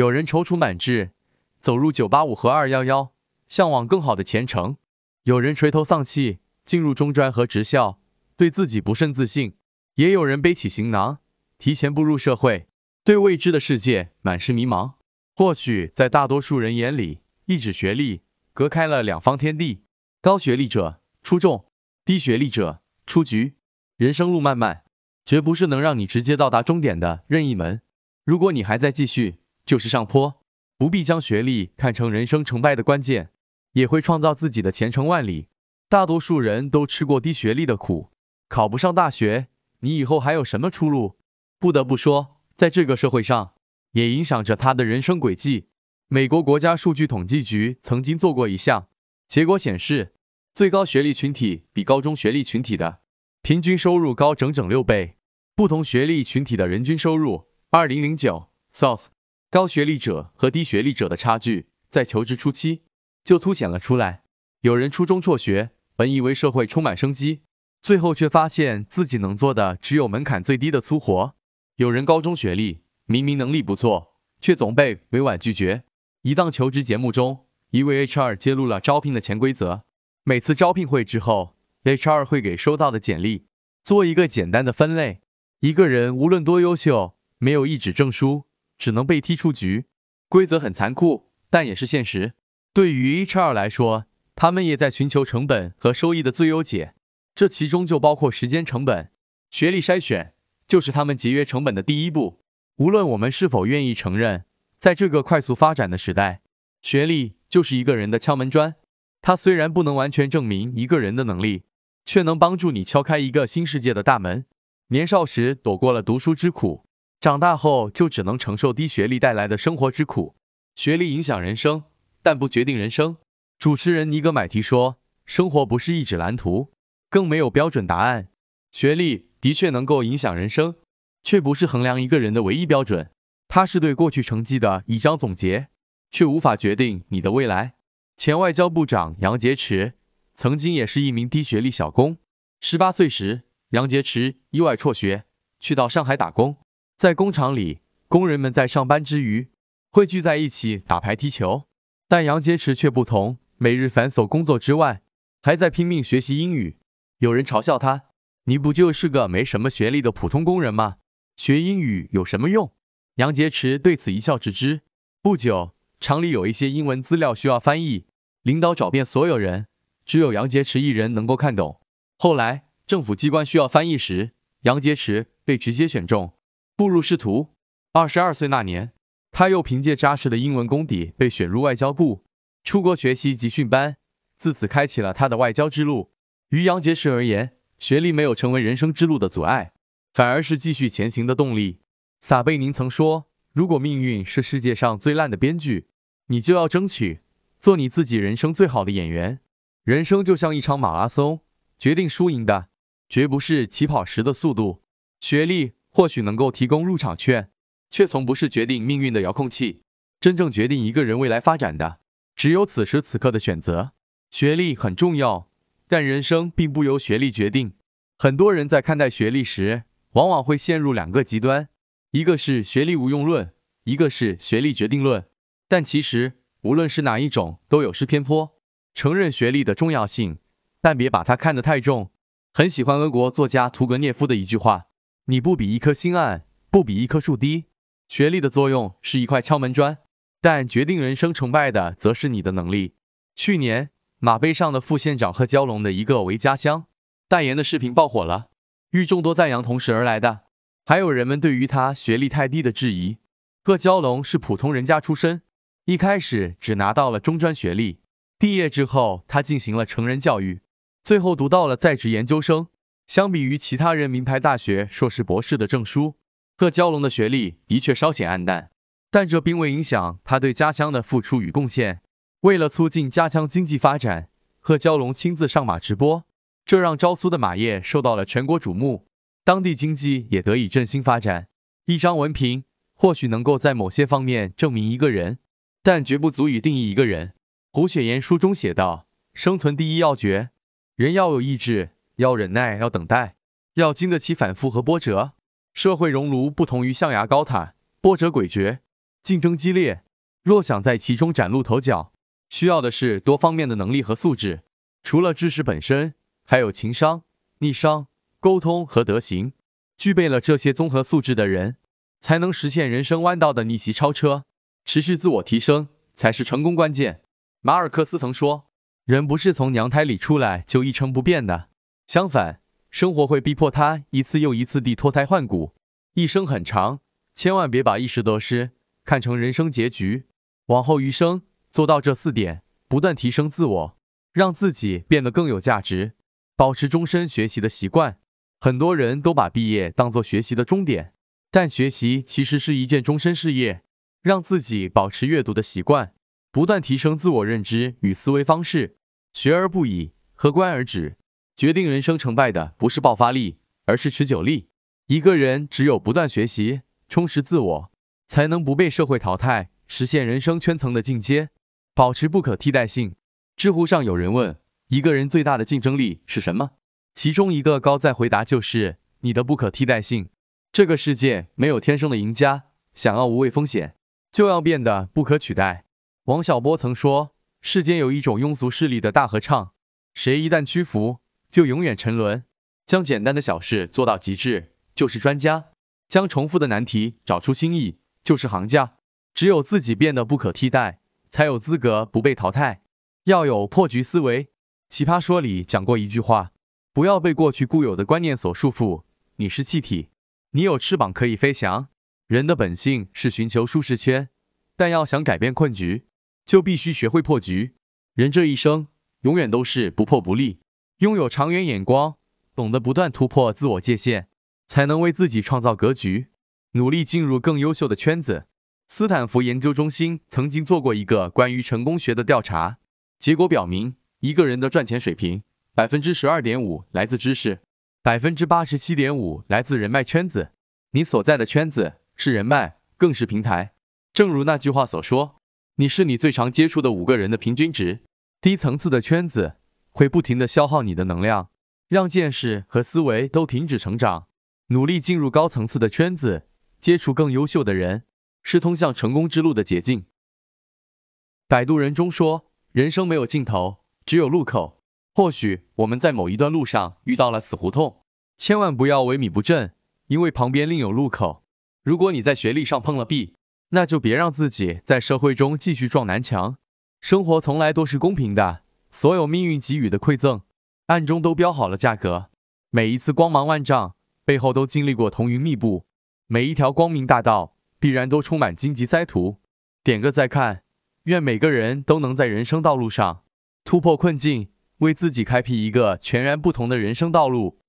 有人踌躇满志，走入985和211，向往更好的前程；有人垂头丧气，进入中专和职校，对自己不甚自信；也有人背起行囊，提前步入社会，对未知的世界满是迷茫。或许在大多数人眼里，一纸学历隔开了两方天地，高学历者出众，低学历者出局。人生路漫漫，绝不是能让你直接到达终点的任意门。如果你还在继续，就是上坡，不必将学历看成人生成败的关键，也会创造自己的前程万里。大多数人都吃过低学历的苦，考不上大学，你以后还有什么出路？不得不说，在这个社会上，也影响着他的人生轨迹。美国国家数据统计局曾经做过一项，结果显示，最高学历群体比高中学历群体的平均收入高整整六倍。不同学历群体的人均收入，二零零九，source。高学历者和低学历者的差距在求职初期就凸显了出来。有人初中辍学，本以为社会充满生机，最后却发现自己能做的只有门槛最低的粗活；有人高中学历，明明能力不错，却总被委婉拒绝。一档求职节目中，一位 H R 揭露了招聘的潜规则：每次招聘会之后，H R 会给收到的简历做一个简单的分类。一个人无论多优秀，没有一纸证书。只能被踢出局，规则很残酷，但也是现实。对于 HR 来说，他们也在寻求成本和收益的最优解，这其中就包括时间成本、学历筛选，就是他们节约成本的第一步。无论我们是否愿意承认，在这个快速发展的时代，学历就是一个人的敲门砖。它虽然不能完全证明一个人的能力，却能帮助你敲开一个新世界的大门。年少时躲过了读书之苦。长大后就只能承受低学历带来的生活之苦。学历影响人生，但不决定人生。主持人尼格买提说：“生活不是一纸蓝图，更没有标准答案。学历的确能够影响人生，却不是衡量一个人的唯一标准。它是对过去成绩的一张总结，却无法决定你的未来。”前外交部长杨洁篪曾经也是一名低学历小工。十八岁时，杨洁篪意外辍学，去到上海打工。在工厂里，工人们在上班之余会聚在一起打牌踢球，但杨洁篪却不同，每日繁琐工作之外，还在拼命学习英语。有人嘲笑他：“你不就是个没什么学历的普通工人吗？学英语有什么用？”杨洁篪对此一笑置之。不久，厂里有一些英文资料需要翻译，领导找遍所有人，只有杨洁篪一人能够看懂。后来，政府机关需要翻译时，杨洁篪被直接选中。步入仕途，二十二岁那年，他又凭借扎实的英文功底被选入外交部出国学习集训班，自此开启了他的外交之路。于杨洁篪而言，学历没有成为人生之路的阻碍，反而是继续前行的动力。撒贝宁曾说：“如果命运是世界上最烂的编剧，你就要争取做你自己人生最好的演员。”人生就像一场马拉松，决定输赢的绝不是起跑时的速度，学历。或许能够提供入场券，却从不是决定命运的遥控器。真正决定一个人未来发展的，只有此时此刻的选择。学历很重要，但人生并不由学历决定。很多人在看待学历时，往往会陷入两个极端：一个是学历无用论，一个是学历决定论。但其实，无论是哪一种，都有失偏颇。承认学历的重要性，但别把它看得太重。很喜欢俄国作家屠格涅夫的一句话。你不比一颗星暗，不比一棵树低。学历的作用是一块敲门砖，但决定人生成败的则是你的能力。去年，马背上的副县长贺娇龙的一个为家乡代言的视频爆火了，与众多赞扬同时而来的，还有人们对于他学历太低的质疑。贺娇龙是普通人家出身，一开始只拿到了中专学历，毕业之后他进行了成人教育，最后读到了在职研究生。相比于其他人名牌大学硕士博士的证书，贺娇龙的学历的确稍显暗淡，但这并未影响他对家乡的付出与贡献。为了促进家乡经济发展，贺娇龙亲自上马直播，这让昭苏的马业受到了全国瞩目，当地经济也得以振兴发展。一张文凭或许能够在某些方面证明一个人，但绝不足以定义一个人。胡雪岩书中写道：“生存第一要诀，人要有意志。”要忍耐，要等待，要经得起反复和波折。社会熔炉不同于象牙高塔，波折诡谲，竞争激烈。若想在其中崭露头角，需要的是多方面的能力和素质。除了知识本身，还有情商、逆商、沟通和德行。具备了这些综合素质的人，才能实现人生弯道的逆袭超车，持续自我提升才是成功关键。马尔克斯曾说：“人不是从娘胎里出来就一成不变的。”相反，生活会逼迫他一次又一次地脱胎换骨。一生很长，千万别把一时得失看成人生结局。往后余生，做到这四点，不断提升自我，让自己变得更有价值，保持终身学习的习惯。很多人都把毕业当作学习的终点，但学习其实是一件终身事业。让自己保持阅读的习惯，不断提升自我认知与思维方式。学而不已，何观而止？决定人生成败的不是爆发力，而是持久力。一个人只有不断学习，充实自我，才能不被社会淘汰，实现人生圈层的进阶，保持不可替代性。知乎上有人问，一个人最大的竞争力是什么？其中一个高赞回答就是你的不可替代性。这个世界没有天生的赢家，想要无畏风险，就要变得不可取代。王小波曾说，世间有一种庸俗势力的大合唱，谁一旦屈服。就永远沉沦。将简单的小事做到极致，就是专家；将重复的难题找出新意，就是行家。只有自己变得不可替代，才有资格不被淘汰。要有破局思维。奇葩说里讲过一句话：不要被过去固有的观念所束缚。你是气体，你有翅膀可以飞翔。人的本性是寻求舒适圈，但要想改变困局，就必须学会破局。人这一生，永远都是不破不立。拥有长远眼光，懂得不断突破自我界限，才能为自己创造格局，努力进入更优秀的圈子。斯坦福研究中心曾经做过一个关于成功学的调查，结果表明，一个人的赚钱水平百分之十二点五来自知识，百分之八十七点五来自人脉圈子。你所在的圈子是人脉，更是平台。正如那句话所说，你是你最常接触的五个人的平均值。低层次的圈子。会不停的消耗你的能量，让见识和思维都停止成长。努力进入高层次的圈子，接触更优秀的人，是通向成功之路的捷径。摆渡人中说：“人生没有尽头，只有路口。或许我们在某一段路上遇到了死胡同，千万不要萎靡不振，因为旁边另有路口。如果你在学历上碰了壁，那就别让自己在社会中继续撞南墙。生活从来都是公平的。”所有命运给予的馈赠，暗中都标好了价格。每一次光芒万丈，背后都经历过浓云密布；每一条光明大道，必然都充满荆棘塞途。点个再看，愿每个人都能在人生道路上突破困境，为自己开辟一个全然不同的人生道路。